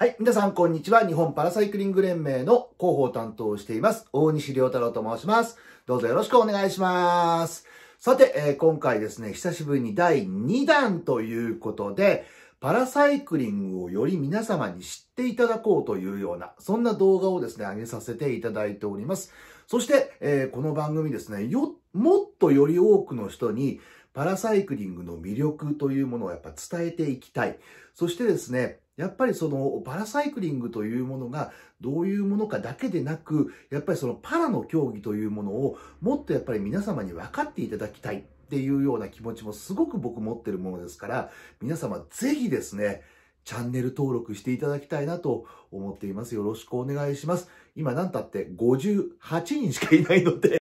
はい。皆さん、こんにちは。日本パラサイクリング連盟の広報担当をしています、大西良太郎と申します。どうぞよろしくお願いします。さて、えー、今回ですね、久しぶりに第2弾ということで、パラサイクリングをより皆様に知っていただこうというような、そんな動画をですね、上げさせていただいております。そして、えー、この番組ですね、よ、もっとより多くの人に、パラサイクリングの魅力というものをやっぱ伝えていきたい。そしてですね、やっぱりそのパラサイクリングというものがどういうものかだけでなく、やっぱりそのパラの競技というものをもっとやっぱり皆様に分かっていただきたいっていうような気持ちもすごく僕持ってるものですから、皆様ぜひですね、チャンネル登録していただきたいなと思っています。よろしくお願いします。今何たって58人しかいないので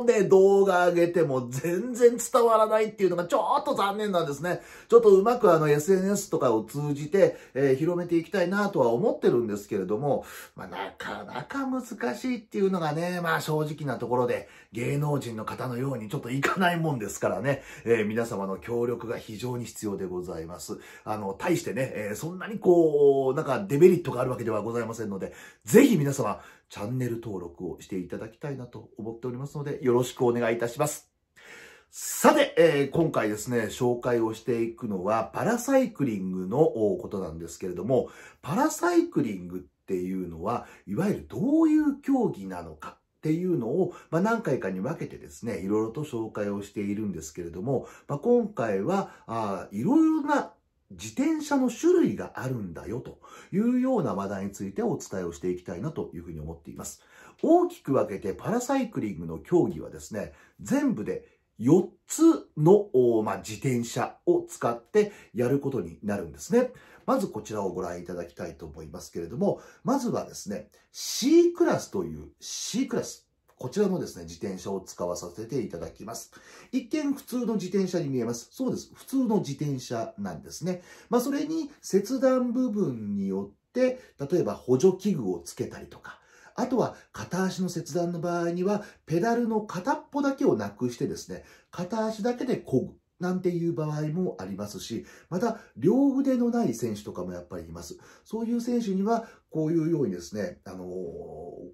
のね、動画上げても全然伝わらないっていうのがちょっと残念なんですね。ちょっとうまくあの SNS とかを通じて、えー、広めていきたいなとは思ってるんですけれども、まあ、なかなか難しいっていうのがね、まあ正直なところで芸能人の方のようにちょっといかないもんですからね、えー、皆様の協力が非常に必要でございます。あの、対してね、えー、そんなにこう、なんかデメリットがあるわけではございませんので、ぜひ皆様、チャンネル登録をしていただきたいなと思っておりますので、よろしくお願いいたします。さて、えー、今回ですね、紹介をしていくのは、パラサイクリングのことなんですけれども、パラサイクリングっていうのは、いわゆるどういう競技なのかっていうのを、まあ、何回かに分けてですね、いろいろと紹介をしているんですけれども、まあ、今回は、いろいろな自転車の種類があるんだよというような話題についてお伝えをしていきたいなというふうに思っています。大きく分けてパラサイクリングの競技はですね、全部で4つの、まあ、自転車を使ってやることになるんですね。まずこちらをご覧いただきたいと思いますけれども、まずはですね、C クラスという C クラス。こちらのですね、自転車を使わさせていただきます。一見普通の自転車に見えます。そうです。普通の自転車なんですね。まあ、それに切断部分によって、例えば補助器具をつけたりとか、あとは片足の切断の場合には、ペダルの片っぽだけをなくしてですね、片足だけで漕ぐ。なんていう場合もありますし、また、両腕のない選手とかもやっぱりいます。そういう選手には、こういうようにですね、あのー、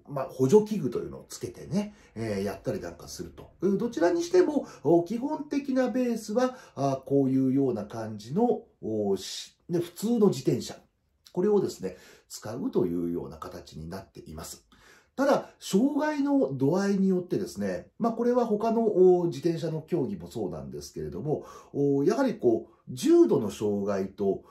まあ、補助器具というのをつけてね、えー、やったりなんかすると。どちらにしても、基本的なベースは、あこういうような感じの、ね、普通の自転車。これをですね、使うというような形になっています。ただ、障害の度合いによってですね、まあこれは他の自転車の競技もそうなんですけれども、やはりこう、重度の障害と、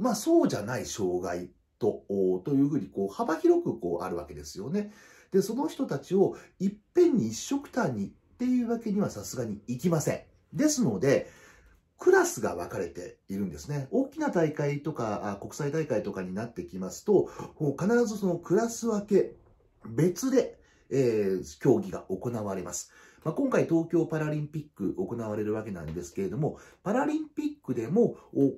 まあそうじゃない障害と、というふうにこう幅広くこうあるわけですよね。で、その人たちをいっぺんに一色単にっていうわけにはさすがにいきません。ですので、クラスが分かれているんですね。大きな大会とか、国際大会とかになってきますと、必ずそのクラス分け別で、えー、競技が行われます。まあ、今回東京パラリンピック行われるわけなんですけれども、パラリンピックでも、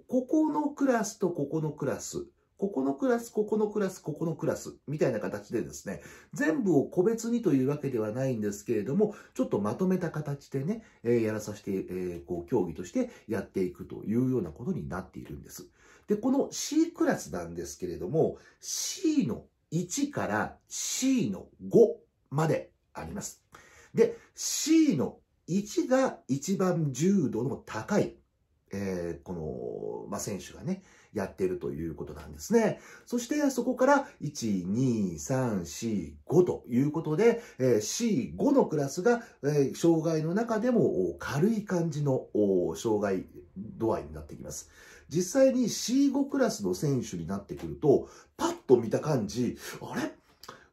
ここのクラスとここのクラス、ここのクラス、ここのクラス、ここのクラス、みたいな形でですね、全部を個別にというわけではないんですけれども、ちょっとまとめた形でね、えー、やらさせて、えー、こう、競技としてやっていくというようなことになっているんです。で、この C クラスなんですけれども、C の1から C の5まであります。で、C の1が一番重度の高い、えー、この、まあ、選手がね、やってるということなんですね。そしてそこから12345ということで、えー、C5 のクラスが、えー、障害の中でも軽い感じの障害度合いになってきます。実際に C5 クラスの選手になってくると、パッと見た感じ、あれ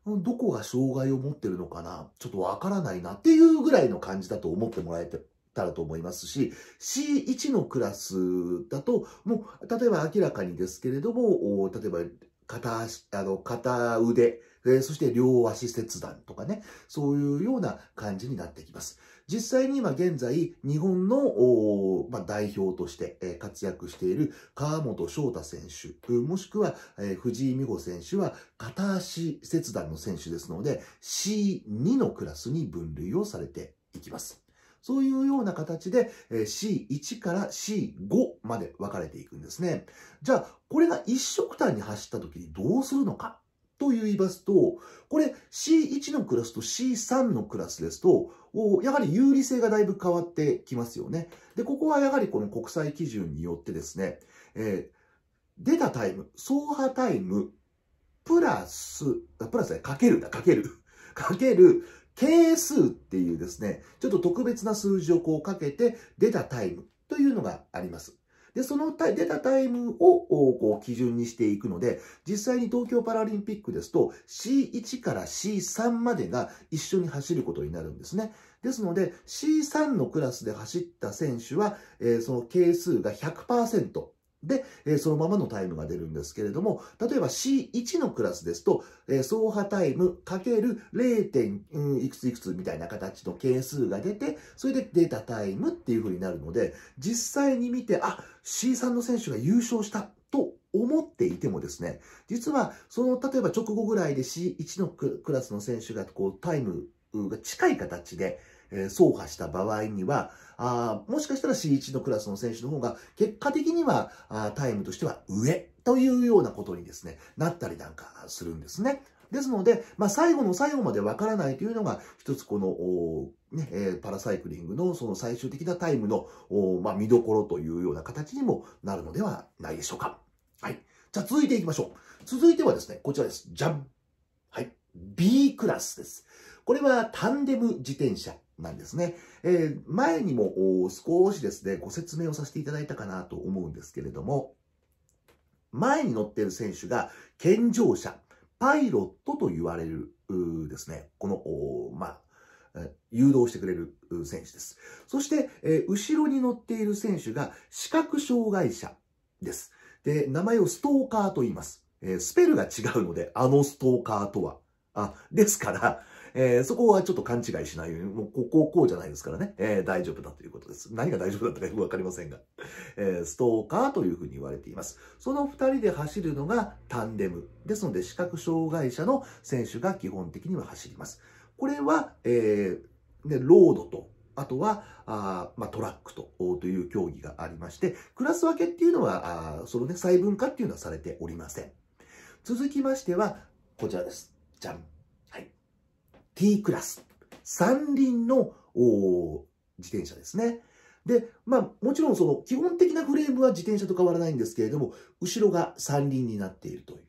どこが障害を持ってるのかなちょっとわからないなっていうぐらいの感じだと思ってもらえてたらと思いますし、C1 のクラスだと、もう、例えば明らかにですけれども、例えば、片足、あの、片腕、えそして両足切断とかね、そういうような感じになってきます。実際に今現在、日本の、まあ、代表として活躍している川本翔太選手、もしくは藤井美穂選手は片足切断の選手ですので、C2 のクラスに分類をされていきます。そういうような形で C1 から C5 まで分かれていくんですね。じゃあ、これが一色単に走った時にどうするのかと言いますと、これ C1 のクラスと C3 のクラスですと、やはり有利性がだいぶ変わってきますよね。で、ここはやはりこの国際基準によってですね、えー、出たタイム、走破タイム、プラス、プラスね、かけるだ、かける。かける、係数っていうですね、ちょっと特別な数字をこうかけて出たタイムというのがあります。で、その出たタイムをこう基準にしていくので、実際に東京パラリンピックですと C1 から C3 までが一緒に走ることになるんですね。ですので C3 のクラスで走った選手は、えー、その係数が100%。で、えそのままのタイムが出るんですけれども、例えば C1 のクラスですと、え走破タイムかける 0. 点、いくついくつみたいな形の係数が出て、それで出たタイムっていう風になるので、実際に見て、あ、C3 の選手が優勝したと思っていてもですね、実はその例えば直後ぐらいで C1 のクラスの選手がこうタイムが近い形で、えー、走破した場合には、あもしかしたら C1 のクラスの選手の方が、結果的にはあタイムとしては上というようなことにですね、なったりなんかするんですね。ですので、まあ、最後の最後までわからないというのが、一つこの、ね、えー、パラサイクリングのその最終的なタイムの、まあ、見どころというような形にもなるのではないでしょうか。はい。じゃあ続いていきましょう。続いてはですね、こちらです。じゃん。はい。B クラスです。これはタンデム自転車なんですね。えー、前にも少しですね、ご説明をさせていただいたかなと思うんですけれども、前に乗っている選手が健常者、パイロットと言われるですね、この、まあ、誘導してくれる選手です。そして、えー、後ろに乗っている選手が視覚障害者です。で、名前をストーカーと言います。えー、スペルが違うので、あのストーカーとは。あ、ですから、えー、そこはちょっと勘違いしないように、もうここ、こうじゃないですからね、えー、大丈夫だということです。何が大丈夫だったかよくわかりませんが、えー、ストーカーというふうに言われています。その二人で走るのがタンデム。ですので、視覚障害者の選手が基本的には走ります。これは、えー、ね、ロードとあとは、あまあ、トラックとという競技がありまして、クラス分けっていうのは、あそのね、細分化っていうのはされておりません。続きましては、こちらです。じゃん。T クラス。三輪の自転車ですね。で、まあ、もちろんその基本的なフレームは自転車と変わらないんですけれども、後ろが三輪になっているという。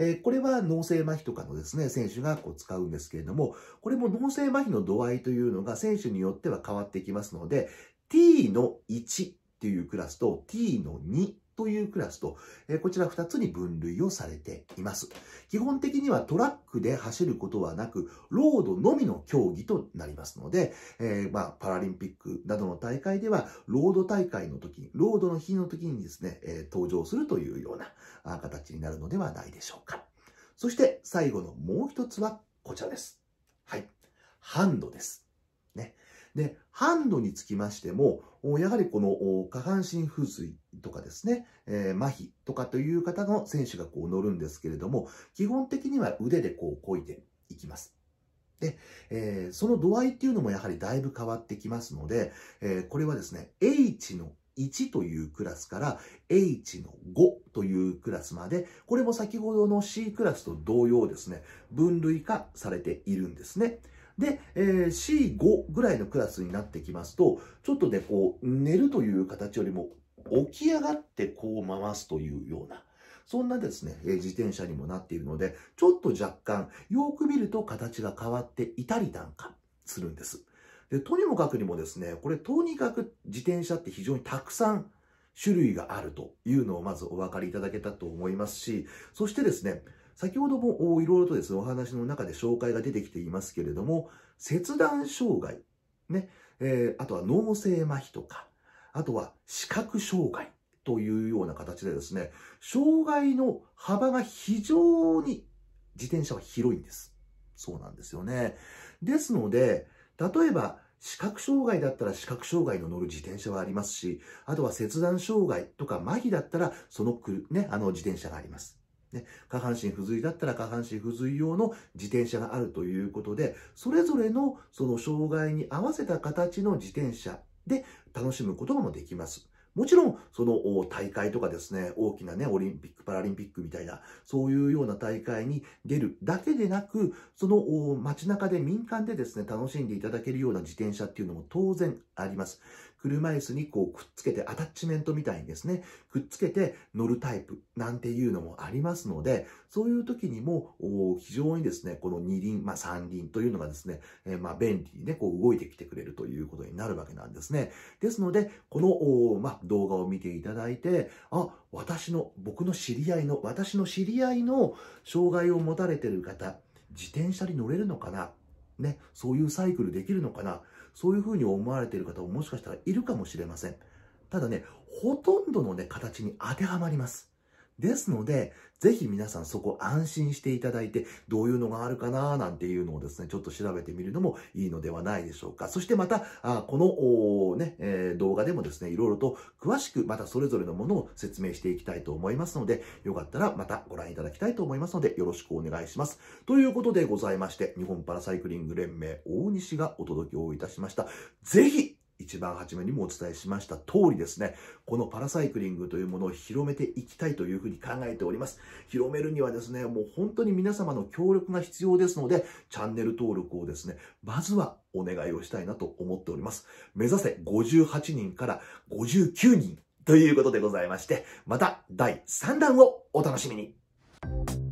えー、これは脳性麻痺とかのですね、選手がこう使うんですけれども、これも脳性麻痺の度合いというのが選手によっては変わってきますので、t の1っていうクラスと t の2というクラスと、えこちら2つに分類をされています。基本的にはトラックで走ることはなく、ロードのみの競技となりますので、えー、まあ、パラリンピックなどの大会では、ロード大会の時、ロードの日の時にですね、えー、登場するというような形になるのではないでしょうか。そして最後のもう一つはこちらです。はい。ハンドです。で、ハンドにつきましても、やはりこの下半身風水とかですね、えー、麻痺とかという方の選手がこう乗るんですけれども、基本的には腕でこう漕いでいきます。で、えー、その度合いっていうのもやはりだいぶ変わってきますので、えー、これはですね、H の1というクラスから H の5というクラスまで、これも先ほどの C クラスと同様ですね、分類化されているんですね。で、えー、C5 ぐらいのクラスになってきますと、ちょっとね、こう、寝るという形よりも、起き上がってこう回すというような、そんなですね、え自転車にもなっているので、ちょっと若干、よく見ると形が変わっていたりなんかするんです。で、とにもかくにもですね、これとにかく自転車って非常にたくさん種類があるというのをまずお分かりいただけたと思いますし、そしてですね、先ほどもいろいろとですね、お話の中で紹介が出てきていますけれども、切断障害、ね、えー、あとは脳性麻痺とか、あとは視覚障害というような形でですね、障害の幅が非常に自転車は広いんです。そうなんですよね。ですので、例えば、視覚障害だったら視覚障害の乗る自転車はありますし、あとは切断障害とか麻痺だったら、そのく、ね、あの自転車があります。ね、下半身不随だったら下半身不随用の自転車があるということで、それぞれのその障害に合わせた形の自転車で楽しむこともできます。もちろん、その大会とかですね、大きなね、オリンピック、パラリンピックみたいな、そういうような大会に出るだけでなく、その街中で民間でですね、楽しんでいただけるような自転車っていうのも当然あります。車椅子にこうくっつけて、アタッチメントみたいにですね、くっつけて乗るタイプなんていうのもありますので、そういう時にも非常にですね、この二輪、まあ三輪というのがですね、えー、まあ便利にね、こう動いてきてくれるということになるわけなんですね。ですので、この、まあ、動画を見ていただいて、あ、私の、僕の知り合いの、私の知り合いの障害を持たれている方、自転車に乗れるのかなね、そういうサイクルできるのかなそういうふうに思われている方ももしかしたらいるかもしれません。ただね、ほとんどのね、形に当てはまります。ですので、ぜひ皆さんそこ安心していただいて、どういうのがあるかななんていうのをですね、ちょっと調べてみるのもいいのではないでしょうか。そしてまた、あこの、ね、えー、動画でもですね、いろいろと詳しくまたそれぞれのものを説明していきたいと思いますので、よかったらまたご覧いただきたいと思いますので、よろしくお願いします。ということでございまして、日本パラサイクリング連盟大西がお届けをいたしました。ぜひ一番初めにもお伝えしました通りですね、このパラサイクリングというものを広めていきたいというふうに考えております。広めるにはですね、もう本当に皆様の協力が必要ですので、チャンネル登録をですね、まずはお願いをしたいなと思っております。目指せ58人から59人ということでございまして、また第3弾をお楽しみに。